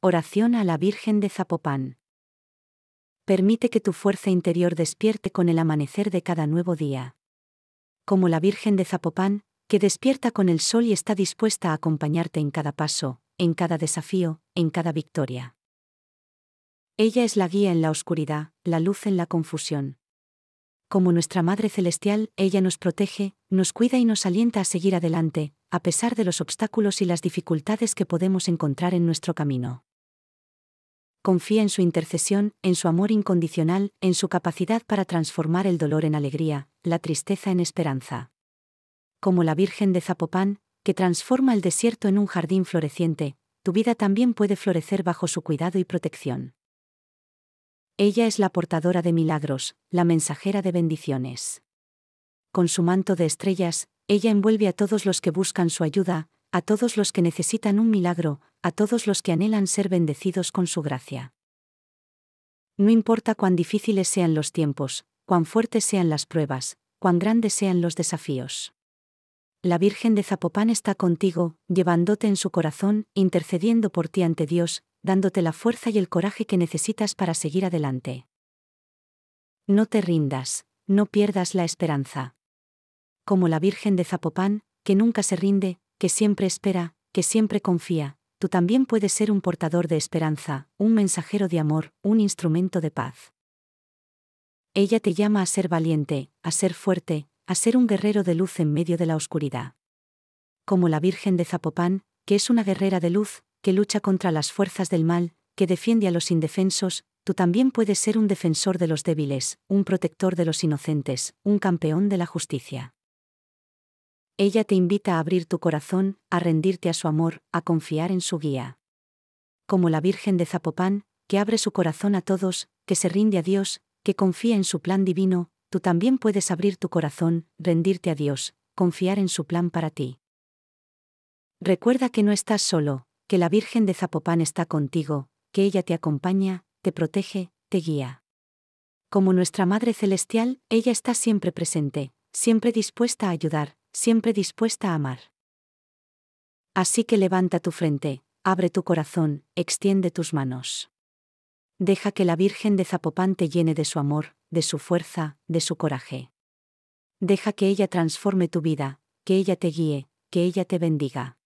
Oración a la Virgen de Zapopán. Permite que tu fuerza interior despierte con el amanecer de cada nuevo día. Como la Virgen de Zapopán, que despierta con el sol y está dispuesta a acompañarte en cada paso, en cada desafío, en cada victoria. Ella es la guía en la oscuridad, la luz en la confusión. Como nuestra Madre Celestial, ella nos protege, nos cuida y nos alienta a seguir adelante, a pesar de los obstáculos y las dificultades que podemos encontrar en nuestro camino confía en su intercesión, en su amor incondicional, en su capacidad para transformar el dolor en alegría, la tristeza en esperanza. Como la Virgen de Zapopán, que transforma el desierto en un jardín floreciente, tu vida también puede florecer bajo su cuidado y protección. Ella es la portadora de milagros, la mensajera de bendiciones. Con su manto de estrellas, ella envuelve a todos los que buscan su ayuda, a todos los que necesitan un milagro, a todos los que anhelan ser bendecidos con su gracia. No importa cuán difíciles sean los tiempos, cuán fuertes sean las pruebas, cuán grandes sean los desafíos. La Virgen de Zapopán está contigo, llevándote en su corazón, intercediendo por ti ante Dios, dándote la fuerza y el coraje que necesitas para seguir adelante. No te rindas, no pierdas la esperanza. Como la Virgen de Zapopán, que nunca se rinde, que siempre espera, que siempre confía, tú también puedes ser un portador de esperanza, un mensajero de amor, un instrumento de paz. Ella te llama a ser valiente, a ser fuerte, a ser un guerrero de luz en medio de la oscuridad. Como la Virgen de Zapopán, que es una guerrera de luz, que lucha contra las fuerzas del mal, que defiende a los indefensos, tú también puedes ser un defensor de los débiles, un protector de los inocentes, un campeón de la justicia. Ella te invita a abrir tu corazón, a rendirte a su amor, a confiar en su guía. Como la Virgen de Zapopán, que abre su corazón a todos, que se rinde a Dios, que confía en su plan divino, tú también puedes abrir tu corazón, rendirte a Dios, confiar en su plan para ti. Recuerda que no estás solo, que la Virgen de Zapopán está contigo, que ella te acompaña, te protege, te guía. Como nuestra Madre Celestial, ella está siempre presente, siempre dispuesta a ayudar, siempre dispuesta a amar. Así que levanta tu frente, abre tu corazón, extiende tus manos. Deja que la Virgen de Zapopan te llene de su amor, de su fuerza, de su coraje. Deja que ella transforme tu vida, que ella te guíe, que ella te bendiga.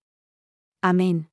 Amén.